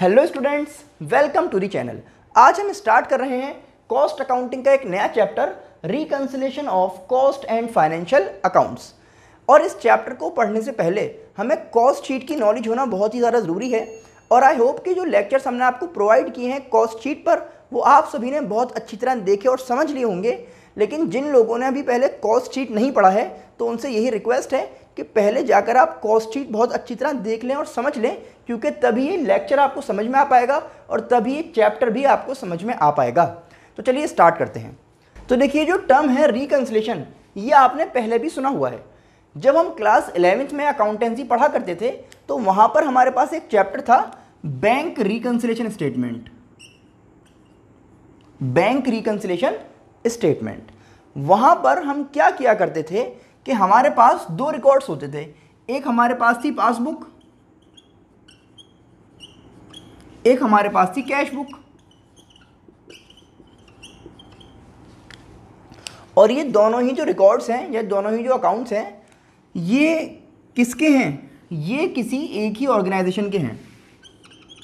hello students welcome to the channel आज हम start कर रहे हैं कॉस्ट अकाउंटिंग का एक नया chapter reconciliation of cost and financial accounts और इस चैप्टर को पढ़ने से पहले हमें कॉस्ट शीट की नॉलेज होना बहुत ही ज़्यादा ज़रूरी है और आई होप कि जो लेक्चर्स हमने आपको प्रोवाइड किए हैं कॉस्ट शीट पर वो आप सभी ने बहुत अच्छी तरह देखे और समझ लिए होंगे लेकिन जिन लोगों ने अभी पहले कॉस्ट शीट नहीं पढ़ा है तो उनसे यही रिक्वेस्ट है कि पहले जाकर आप कॉस्ट शीट बहुत अच्छी तरह देख लें और समझ लें क्योंकि तभी ये लेक्चर आपको समझ में आ पाएगा और तभी ये चैप्टर भी आपको समझ में आ पाएगा तो चलिए स्टार्ट करते हैं तो देखिए जो टर्म है रिकन्सलेशन ये आपने पहले भी सुना हुआ है जब हम क्लास इलेवेंथ में अकाउंटेंसी पढ़ा करते थे तो वहाँ पर हमारे पास एक चैप्टर था bank reconciliation statement bank reconciliation statement वहाँ पर हम क्या किया करते थे कि हमारे पास दो रिकॉर्ड्स होते थे एक हमारे पास थी पासबुक एक हमारे पास थी कैश बुक और ये दोनों ही जो रिकॉर्ड्स हैं या दोनों ही जो अकाउंट्स हैं ये किसके हैं ये किसी एक ही ऑर्गेनाइजेशन के हैं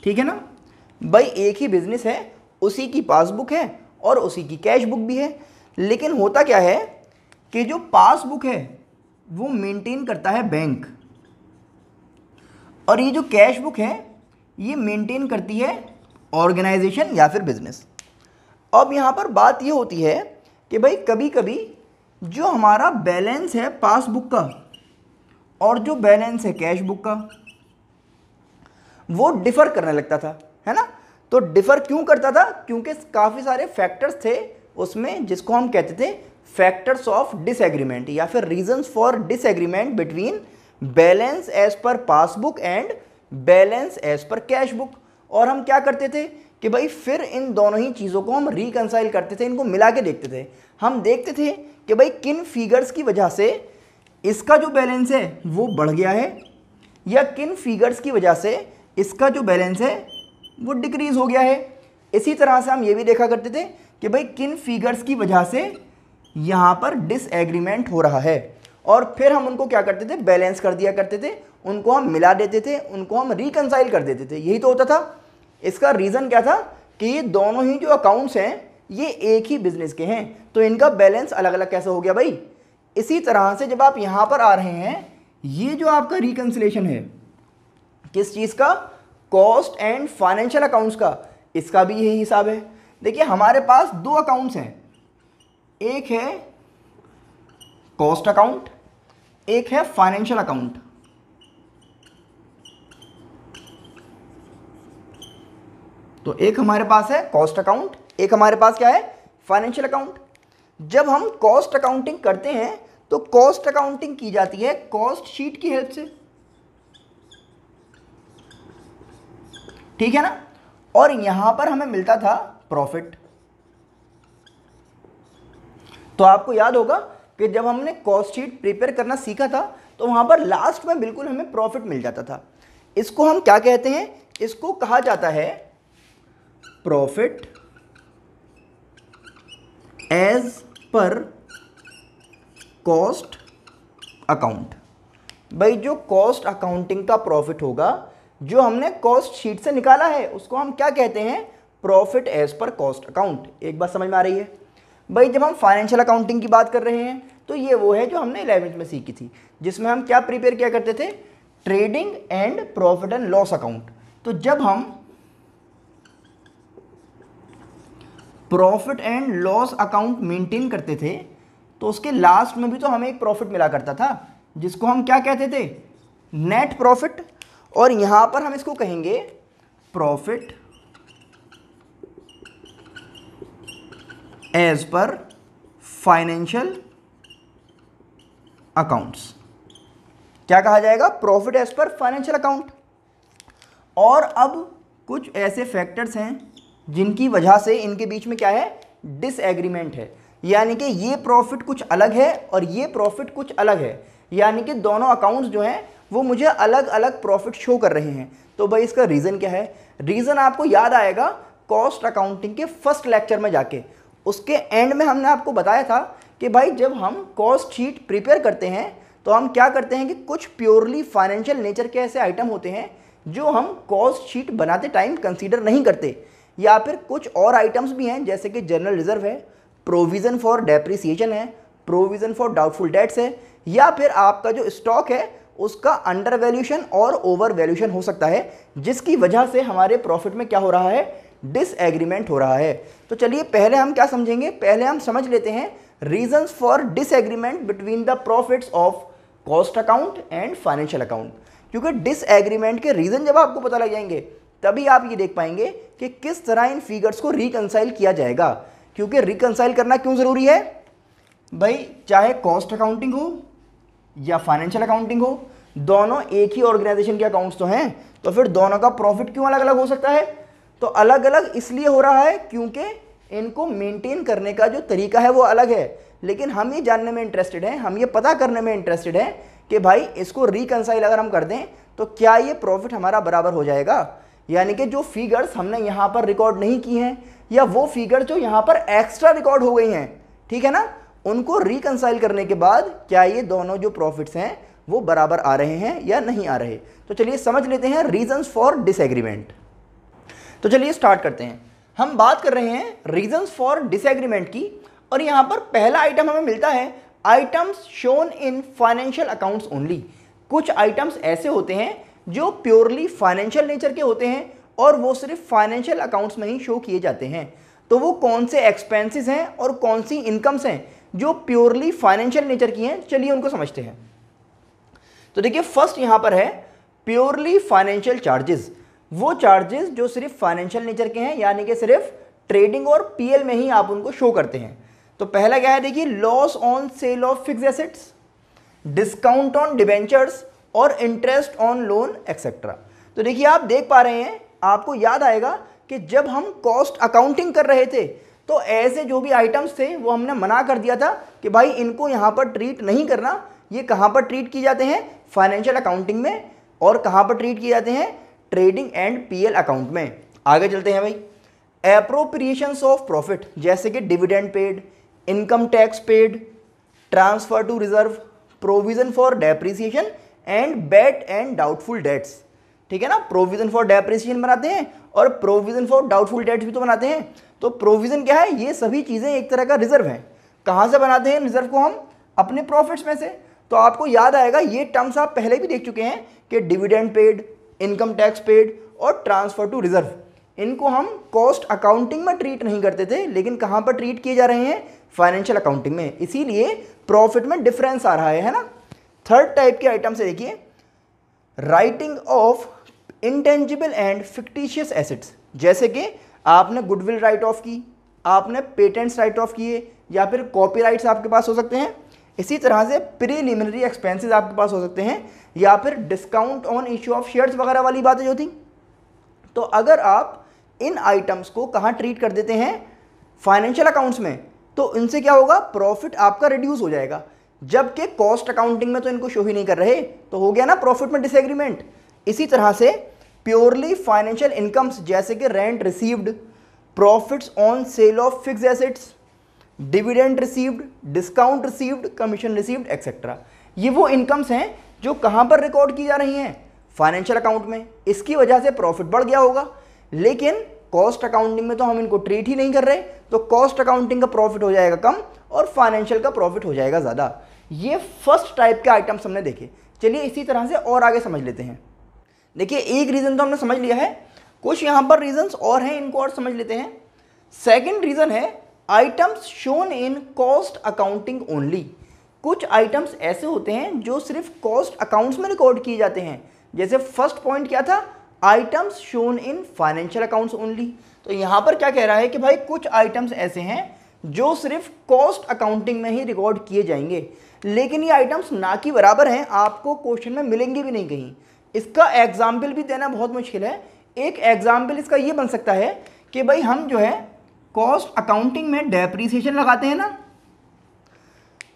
ठीक है ना भाई एक ही बिजनेस है उसी की पासबुक है और उसी की कैश बुक भी है लेकिन होता क्या है कि जो पासबुक है वो मेंटेन करता है बैंक और ये जो कैश बुक है ये मेंटेन करती है ऑर्गेनाइजेशन या फिर बिजनेस अब यहाँ पर बात ये होती है कि भाई कभी कभी जो हमारा बैलेंस है पासबुक का और जो बैलेंस है कैश बुक का वो डिफ़र करने लगता था है ना तो डिफ़र क्यों करता था क्योंकि काफ़ी सारे फैक्टर्स थे उसमें जिसको हम कहते थे फैक्टर्स ऑफ डिसएग्रीमेंट या फिर reasons for disagreement between balance as per passbook and balance as per cash book और हम क्या करते थे कि भाई फिर इन दोनों ही चीज़ों को हम रिकनसाइल करते थे इनको मिला के देखते थे हम देखते थे कि भाई किन फिगर्स की वजह से इसका जो बैलेंस है वो बढ़ गया है या किन फिगर्स की वजह से इसका जो बैलेंस है वो डिक्रीज़ हो गया है इसी तरह से हम ये भी देखा करते थे कि भाई किन फिगर्स की वजह से यहाँ पर डिसएग्रीमेंट हो रहा है और फिर हम उनको क्या करते थे बैलेंस कर दिया करते थे उनको हम मिला देते थे उनको हम रिकनसाइल कर देते थे यही तो होता था इसका रीज़न क्या था कि ये दोनों ही जो अकाउंट्स हैं ये एक ही बिजनेस के हैं तो इनका बैलेंस अलग अलग कैसे हो गया भाई इसी तरह से जब आप यहाँ पर आ रहे हैं ये जो आपका रिकनसलेशन है किस चीज़ का कॉस्ट एंड फाइनेंशियल अकाउंट्स का इसका भी यही हिसाब है देखिए हमारे पास दो अकाउंट्स हैं एक है कॉस्ट अकाउंट एक है फाइनेंशियल अकाउंट तो एक हमारे पास है कॉस्ट अकाउंट एक हमारे पास क्या है फाइनेंशियल अकाउंट जब हम कॉस्ट अकाउंटिंग करते हैं तो कॉस्ट अकाउंटिंग की जाती है कॉस्ट शीट की हेल्प से ठीक है ना और यहां पर हमें मिलता था प्रॉफिट तो आपको याद होगा कि जब हमने कॉस्ट शीट प्रिपेयर करना सीखा था तो वहाँ पर लास्ट में बिल्कुल हमें प्रॉफिट मिल जाता था इसको हम क्या कहते हैं इसको कहा जाता है profit as per cost account भाई जो कॉस्ट अकाउंटिंग का प्रॉफिट होगा जो हमने कॉस्ट शीट से निकाला है उसको हम क्या कहते हैं profit as per cost account एक बात समझ में आ रही है भाई जब हम फाइनेंशियल अकाउंटिंग की बात कर रहे हैं तो ये वो है जो हमने इलेवेंथ में सीखी थी जिसमें हम क्या प्रिपेयर किया करते थे trading and profit and loss account तो जब हम profit and loss account maintain करते थे तो उसके लास्ट में भी तो हमें एक प्रॉफिट मिला करता था जिसको हम क्या कहते थे नेट प्रॉफिट और यहां पर हम इसको कहेंगे profit as per financial accounts क्या कहा जाएगा profit as per financial account और अब कुछ ऐसे फैक्टर्स हैं जिनकी वजह से इनके बीच में क्या है डिसएग्रीमेंट है यानी कि ये प्रॉफिट कुछ अलग है और ये प्रॉफिट कुछ अलग है यानी कि दोनों अकाउंट्स जो हैं वो मुझे अलग अलग प्रॉफिट शो कर रहे हैं तो भाई इसका रीज़न क्या है रीज़न आपको याद आएगा कॉस्ट अकाउंटिंग के फर्स्ट लेक्चर में जाके उसके एंड में हमने आपको बताया था कि भाई जब हम कॉस्ट शीट प्रिपेयर करते हैं तो हम क्या करते हैं कि कुछ प्योरली फाइनेंशियल नेचर के ऐसे आइटम होते हैं जो हम कॉस्ट शीट बनाते टाइम कंसीडर नहीं करते या फिर कुछ और आइटम्स भी हैं जैसे कि जनरल रिजर्व है प्रोविज़न फॉर डेप्रिसिएशन है प्रोविज़न फॉर डाउटफुल डेट्स है या फिर आपका जो स्टॉक है उसका अंडर वैल्यूशन और ओवर वैल्यूशन हो सकता है जिसकी वजह से हमारे प्रॉफिट में क्या हो रहा है डिसएग्रीमेंट हो रहा है तो चलिए पहले हम क्या समझेंगे पहले हम समझ लेते हैं reasons for disagreement between the profits of cost account and financial account क्योंकि डिसएग्रीमेंट के रीज़न जब आपको पता लग जाएंगे तभी आप ये देख पाएंगे कि किस तरह इन फिगर्स को रिकनसाइल किया जाएगा क्योंकि रिकनसाइल करना क्यों ज़रूरी है भाई चाहे कॉस्ट अकाउंटिंग हो या फाइनेंशियल अकाउंटिंग हो दोनों एक ही ऑर्गेनाइजेशन के अकाउंट्स तो हैं तो फिर दोनों का प्रॉफिट क्यों अलग अलग हो सकता है तो अलग अलग इसलिए हो रहा है क्योंकि इनको मेंटेन करने का जो तरीका है वो अलग है लेकिन हम ये जानने में इंटरेस्टेड हैं हम ये पता करने में इंटरेस्टेड हैं कि भाई इसको रिकनसाइल अगर हम कर दें तो क्या ये प्रॉफिट हमारा बराबर हो जाएगा यानी कि जो फिगर्स हमने यहाँ पर रिकॉर्ड नहीं की हैं या वो फिगर जो यहाँ पर एक्स्ट्रा रिकॉर्ड हो गई हैं ठीक है ना उनको रिकनसाइल करने के बाद क्या ये दोनों जो प्रॉफिट्स हैं वो बराबर आ रहे हैं या नहीं आ रहे तो चलिए समझ लेते हैं रीजन्स फॉर डिसएग्रीमेंट तो चलिए स्टार्ट करते हैं हम बात कर रहे हैं रीजंस फॉर डिसएग्रीमेंट की और यहाँ पर पहला आइटम हमें मिलता है items shown in financial accounts only कुछ आइटम्स ऐसे होते हैं जो प्योरली फाइनेंशियल नेचर के होते हैं और वो सिर्फ फाइनेंशियल अकाउंट्स में ही शो किए जाते हैं तो वो कौन से एक्सपेंसेस हैं और कौन सी इनकम्स हैं जो प्योरली फाइनेंशियल नेचर की हैं चलिए उनको समझते हैं तो देखिए फर्स्ट यहाँ पर है प्योरली फाइनेंशियल चार्जेस वो चार्जेस जो सिर्फ फाइनेंशियल नेचर के हैं यानी कि सिर्फ ट्रेडिंग और पीएल में ही आप उनको शो करते हैं तो पहला क्या है देखिए loss on sale of fix assets discount on debentures और इंटरेस्ट ऑन लोन एक्सेट्रा तो देखिए आप देख पा रहे हैं आपको याद आएगा कि जब हम कॉस्ट अकाउंटिंग कर रहे थे तो ऐसे जो भी आइटम्स थे वो हमने मना कर दिया था कि भाई इनको यहाँ पर ट्रीट नहीं करना ये कहाँ पर ट्रीट किए जाते हैं फाइनेंशियल अकाउंटिंग में और कहाँ पर ट्रीट किए जाते हैं ट्रेडिंग एंड पीएल अकाउंट में आगे चलते हैं भाई अप्रोप्रिएशंस ऑफ प्रॉफिट जैसे कि dividend paid income tax paid transfer to reserve provision for depreciation and bad and doubtful debts ठीक है ना प्रोविजन फॉर डेप्रिसिएशन बनाते हैं और प्रोविजन फॉर डाउटफुल डेट्स भी तो बनाते हैं तो प्रोविजन क्या है ये सभी चीज़ें एक तरह का रिजर्व है कहाँ से बनाते हैं रिजर्व को हम अपने प्रॉफिट्स में से तो आपको याद आएगा ये टर्म्स आप पहले भी देख चुके हैं कि dividend paid income tax paid और ट्रांसफ़र टू रिजर्व इनको हम कॉस्ट अकाउंटिंग में ट्रीट नहीं करते थे लेकिन कहाँ पर ट्रीट किए जा रहे हैं फाइनेंशियल अकाउंटिंग में इसीलिए प्रॉफिट में डिफरेंस आ रहा है है ना थर्ड टाइप के आइटम से देखिए writing off intangible and fictitious assets जैसे कि आपने गुडविल राइट ऑफ की आपने पेटेंट्स राइट ऑफ किए या फिर कॉपी आपके पास हो सकते हैं इसी तरह से प्रीलिमिनरी एक्सपेंसिस आपके पास हो सकते हैं या फिर discount on issue of shares वगैरह वाली बातें जो थी तो अगर आप इन आइटम्स को कहाँ ट्रीट कर देते हैं फाइनेंशियल अकाउंट्स में तो इनसे क्या होगा प्रॉफिट आपका रिड्यूस हो जाएगा जबकि कॉस्ट अकाउंटिंग में तो इनको शो ही नहीं कर रहे तो हो गया ना प्रॉफिट में डिसएग्रीमेंट इसी तरह से प्योरली फाइनेंशियल इनकम्स जैसे कि rent received profits on sale of fix assets dividend received discount received commission received etcetera ये वो इनकम्स हैं जो कहां पर रिकॉर्ड की जा रही हैं फाइनेंशियल अकाउंट में इसकी वजह से प्रॉफिट बढ़ गया होगा लेकिन कॉस्ट अकाउंटिंग में तो हम इनको ट्रीट ही नहीं कर रहे तो कॉस्ट अकाउंटिंग का प्रॉफिट हो जाएगा कम और फाइनेंशियल का प्रॉफिट हो जाएगा ज़्यादा ये फर्स्ट टाइप के आइटम्स हमने देखे चलिए इसी तरह से और आगे समझ लेते हैं देखिए एक रीज़न तो हमने समझ लिया है कुछ यहाँ पर रीजंस और हैं इनको और समझ लेते हैं सेकेंड रीज़न है items shown in cost accounting only कुछ आइटम्स ऐसे होते हैं जो सिर्फ कॉस्ट अकाउंट्स में रिकॉर्ड किए जाते हैं जैसे फर्स्ट पॉइंट क्या था items shown in financial accounts only तो यहाँ पर क्या कह रहा है कि भाई कुछ आइटम्स ऐसे हैं जो सिर्फ कॉस्ट अकाउंटिंग में ही रिकॉर्ड किए जाएंगे लेकिन ये आइटम्स ना कि बराबर हैं आपको क्वेश्चन में मिलेंगे भी नहीं कहीं इसका एग्जाम्पल भी देना बहुत मुश्किल है एक एग्जाम्पल इसका ये बन सकता है कि भाई हम जो है कॉस्ट अकाउंटिंग में डेप्रीसीशन लगाते हैं ना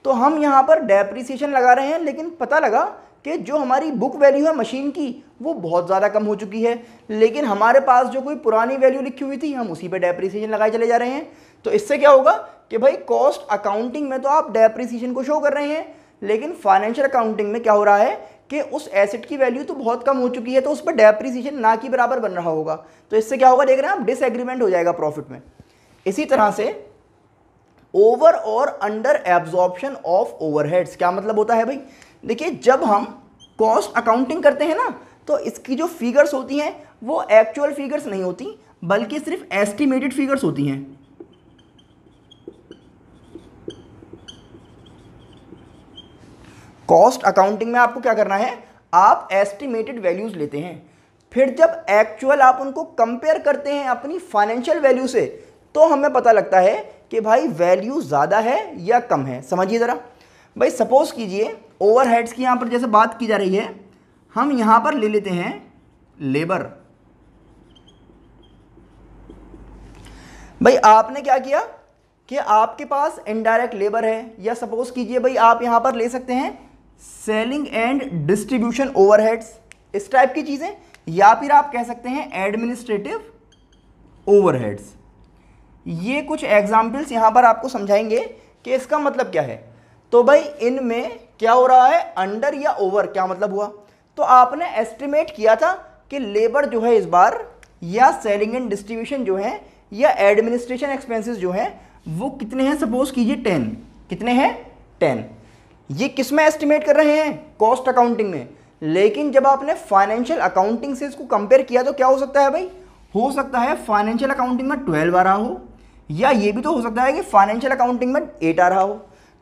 तो हम यहाँ पर डेप्रिसिएशन लगा रहे हैं लेकिन पता लगा कि जो हमारी बुक वैल्यू है मशीन की वो बहुत ज़्यादा कम हो चुकी है लेकिन हमारे पास जो कोई पुरानी वैल्यू लिखी हुई थी हम उसी पे डेप्रिसिएशन लगाए चले जा रहे हैं तो इससे क्या होगा कि भाई कॉस्ट अकाउंटिंग में तो आप डेप्रिसिएशन को शो कर रहे हैं लेकिन फाइनेंशियल अकाउंटिंग में क्या हो रहा है कि उस एसेट की वैल्यू तो बहुत कम हो चुकी है तो उस पर डेप्रिसिएशन ना के बराबर बन रहा होगा तो इससे क्या होगा देख रहे हैं आप डिसएग्रीमेंट हो जाएगा प्रॉफिट में इसी तरह से ओवर और अंडर एब्जॉर्प्शन ऑफ ओवरहेड्स क्या मतलब होता है भाई देखिए जब हम कॉस्ट अकाउंटिंग करते हैं ना तो इसकी जो फिगर्स होती हैं वो एक्चुअल फिगर्स नहीं होती बल्कि सिर्फ एस्टिमेटेड फिगर्स होती हैं कॉस्ट अकाउंटिंग में आपको क्या करना है आप एस्टिमेटेड वैल्यूज़ लेते हैं फिर जब एक्चुअल आप उनको कंपेयर करते हैं अपनी फाइनेंशियल वैल्यू से तो हमें पता लगता है कि भाई वैल्यू ज़्यादा है या कम है समझिए ज़रा भाई सपोज़ कीजिए ओवरहेड्स की यहाँ पर जैसे बात की जा रही है हम यहाँ पर ले लेते हैं लेबर भाई आपने क्या किया कि आपके पास इनडायरेक्ट लेबर है या सपोज कीजिए भाई आप यहाँ पर ले सकते हैं सेलिंग एंड डिस्ट्रीब्यूशन ओवरहेड्स इस टाइप की चीज़ें या फिर आप कह सकते हैं एडमिनिस्ट्रेटिव ओवरहेड्स ये कुछ एग्जाम्पल्स यहाँ पर आपको समझाएंगे कि इसका मतलब क्या है तो भाई इनमें क्या हो रहा है अंडर या ओवर क्या मतलब हुआ तो आपने एस्टिमेट किया था कि लेबर जो है इस बार या सेलिंग एंड डिस्ट्रीब्यूशन जो है या एडमिनिस्ट्रेशन एक्सपेंसेस जो है वो कितने हैं सपोज कीजिए टेन कितने हैं टेन ये किस में एस्टिमेट कर रहे हैं कॉस्ट अकाउंटिंग में लेकिन जब आपने फाइनेंशियल अकाउंटिंग से इसको कंपेयर किया तो क्या हो सकता है भाई हो सकता है फाइनेंशियल अकाउंटिंग में ट्वेल्व आ रहा हो या ये भी तो हो सकता है कि फाइनेंशियल अकाउंटिंग में एट आ रहा हो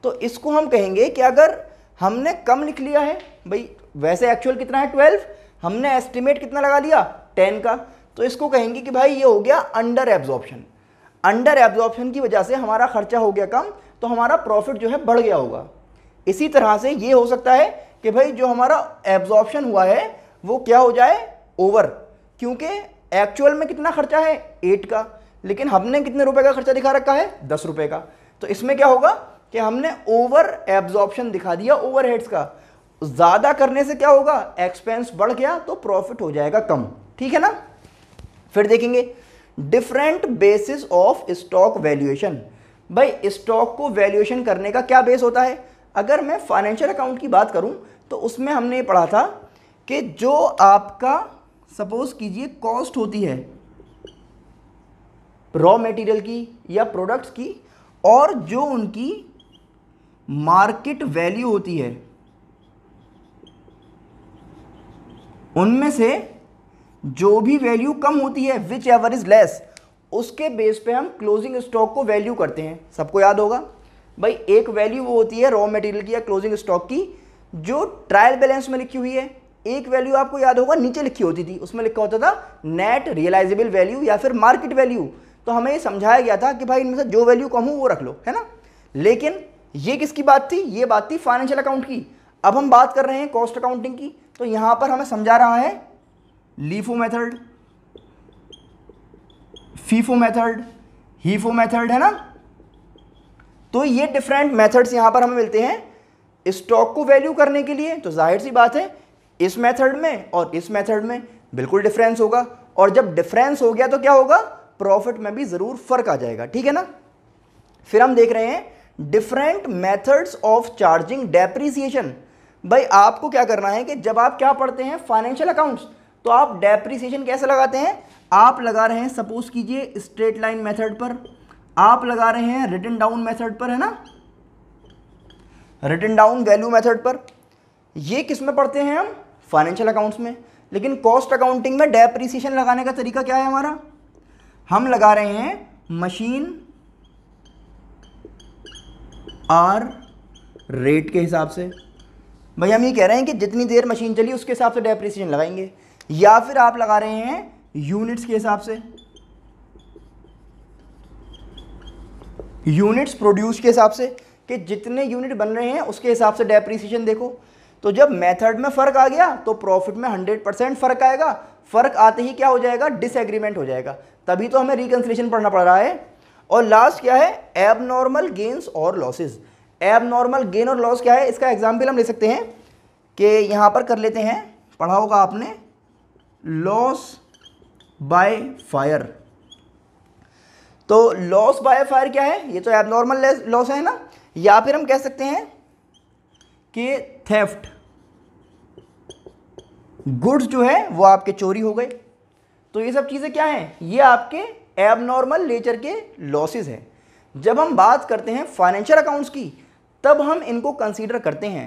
तो इसको हम कहेंगे कि अगर हमने कम लिख लिया है भाई वैसे एक्चुअल कितना है ट्वेल्व हमने एस्टिमेट कितना लगा लिया टेन का तो इसको कहेंगे कि भाई ये हो गया अंडर एब्जॉर्प्शन अंडर एब्जॉर्प्शन की वजह से हमारा खर्चा हो गया कम तो हमारा प्रॉफिट जो है बढ़ गया होगा इसी तरह से ये हो सकता है कि भाई जो हमारा एब्जॉर्प्शन हुआ है वो क्या हो जाए ओवर क्योंकि एक्चुअल में कितना खर्चा है एट का लेकिन हमने कितने रुपए का खर्चा दिखा रखा है दस रुपए का तो इसमें क्या होगा कि हमने ओवर एब्जॉर्प्शन दिखा दिया ओवरहेड्स का ज़्यादा करने से क्या होगा एक्सपेंस बढ़ गया तो प्रॉफिट हो जाएगा कम ठीक है ना फिर देखेंगे different basis of stock valuation भाई स्टॉक को वैल्यूएशन करने का क्या बेस होता है अगर मैं फाइनेंशियल अकाउंट की बात करूं तो उसमें हमने ये पढ़ा था कि जो आपका सपोज कीजिए कॉस्ट होती है रॉ मटेरियल की या प्रोडक्ट्स की और जो उनकी मार्केट वैल्यू होती है उनमें से जो भी वैल्यू कम होती है विच एवर इज लेस उसके बेस पे हम क्लोजिंग स्टॉक को वैल्यू करते हैं सबको याद होगा भाई एक वैल्यू वो होती है रॉ मटेरियल की या क्लोजिंग स्टॉक की जो ट्रायल बैलेंस में लिखी हुई है एक वैल्यू आपको याद होगा नीचे लिखी होती थी उसमें लिखा होता था नेट रियलाइजेबल वैल्यू या फिर मार्केट वैल्यू तो हमें ये समझाया गया था कि भाई इनमें से जो वैल्यू कम हो वो रख लो है ना लेकिन ये किसकी बात थी ये बात थी फाइनेंशियल अकाउंट की अब हम बात कर रहे हैं कॉस्ट अकाउंटिंग की तो यहां पर हमें समझा रहा है LIFO method FIFO method HIFO method है ना तो ये डिफरेंट मेथड्स यहां पर हमें मिलते हैं स्टॉक को वैल्यू करने के लिए तो जाहिर सी बात है इस मेथड में और इस मेथड में बिल्कुल डिफरेंस होगा और जब डिफरेंस हो गया तो क्या होगा प्रॉफिट में भी ज़रूर फर्क आ जाएगा ठीक है ना फिर हम देख रहे हैं different methods of charging depreciation भाई आपको क्या करना है कि जब आप क्या पढ़ते हैं फाइनेंशियल अकाउंट्स तो आप डेप्रीसिएशन कैसे लगाते हैं आप लगा रहे हैं सपोज कीजिए स्ट्रेट लाइन मेथड पर आप लगा रहे हैं रिटर्न डाउन मेथड पर है ना रिटर्न डाउन वैल्यू मेथड पर ये किस में पढ़ते हैं हम फाइनेंशियल अकाउंट्स में लेकिन कॉस्ट अकाउंटिंग में डेप्रीसिएशन लगाने का तरीका क्या है हमारा हम लगा रहे हैं मशीन आर रेट के हिसाब से भाई हम ये कह रहे हैं कि जितनी देर मशीन चली उसके हिसाब से डेप्रिसिएशन लगाएंगे या फिर आप लगा रहे हैं यूनिट्स के हिसाब से यूनिट्स प्रोड्यूस के हिसाब से कि जितने यूनिट बन रहे हैं उसके हिसाब से डेप्रिसिएशन देखो तो जब मेथड में फ़र्क आ गया तो प्रॉफिट में 100 परसेंट फ़र्क आएगा फ़र्क आते ही क्या हो जाएगा डिसएग्रीमेंट हो जाएगा तभी तो हमें रिकन्सिलेशन पढ़ना पड़ रहा है और लास्ट क्या है एब नॉर्मल गेंस और लॉसेज एब नॉर्मल गेन और लॉस क्या है इसका एग्जाम्पल हम ले सकते हैं कि यहाँ पर कर लेते हैं पढ़ा होगा आपने लॉस बाय फायर तो लॉस बाय फायर क्या है ये तो एब नॉर्मल लॉस है ना या फिर हम कह सकते हैं कि थेफ्ट गुड्स जो है वो आपके चोरी हो गए तो ये सब चीज़ें क्या हैं ये आपके एबनॉर्मल नेचर के लॉसेज हैं जब हम बात करते हैं फाइनेंशियल अकाउंट्स की तब हम इनको कंसीडर करते हैं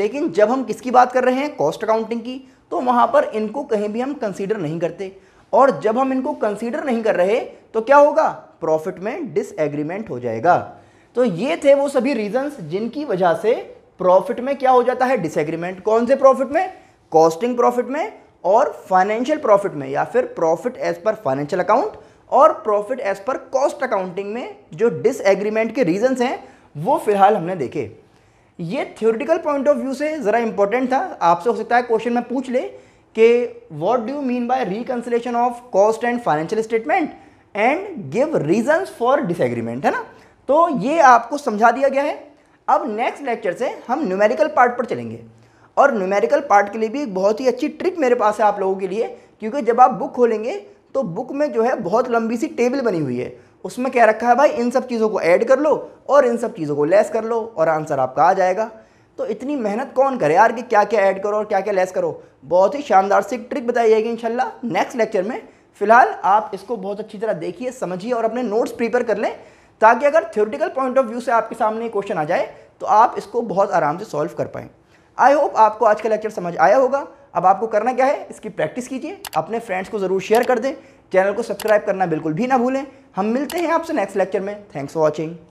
लेकिन जब हम किसकी बात कर रहे हैं कॉस्ट अकाउंटिंग की तो वहाँ पर इनको कहीं भी हम कंसीडर नहीं करते और जब हम इनको कंसीडर नहीं कर रहे तो क्या होगा प्रॉफिट में डिसएग्रीमेंट हो जाएगा तो ये थे वो सभी रीजंस जिनकी वजह से प्रॉफिट में क्या हो जाता है डिसएग्रीमेंट कौन से प्रॉफिट में कॉस्टिंग प्रॉफिट में और फाइनेंशियल प्रॉफिट में या फिर profit as per financial account और profit as per cost accounting में जो डिसएग्रीमेंट के रीजंस हैं वो फिलहाल हमने देखे ये थ्योरेटिकल पॉइंट ऑफ व्यू से ज़रा इंपॉर्टेंट था आपसे हो सकता है क्वेश्चन में पूछ ले कि what do mean by reconciliation of cost and financial statement and give reasons for disagreement है ना तो ये आपको समझा दिया गया है अब नेक्स्ट लेक्चर से हम न्यूमेरिकल पार्ट पर चलेंगे और न्यूमेरिकल पार्ट के लिए भी एक बहुत ही अच्छी ट्रिक मेरे पास है आप लोगों के लिए क्योंकि जब आप बुक खोलेंगे तो बुक में जो है बहुत लंबी सी टेबल बनी हुई है उसमें क्या रखा है भाई इन सब चीज़ों को ऐड कर लो और इन सब चीज़ों को लेस कर लो और आंसर आपका आ जाएगा तो इतनी मेहनत कौन करे यार कि क्या क्या ऐड करो और क्या क्या लेस करो बहुत ही शानदार सी ट्रिक बताई जाएगी इंशाल्लाह नेक्स्ट लेक्चर में फ़िलहाल आप इसको बहुत अच्छी तरह देखिए समझिए और अपने नोट्स प्रिपेयर कर लें ताकि अगर थ्योरिटिकल पॉइंट ऑफ व्यू से आपके सामने क्वेश्चन आ जाए तो आप इसको बहुत आराम से सॉल्व कर पाएँ आई होप आपको आज का लेक्चर समझ आया होगा अब आपको करना क्या है इसकी प्रैक्टिस कीजिए अपने फ्रेंड्स को ज़रूर शेयर कर दें चैनल को सब्सक्राइब करना बिल्कुल भी ना भूलें हम मिलते हैं आपसे नेक्स्ट लेक्चर में थैंक्स फॉर वॉचिंग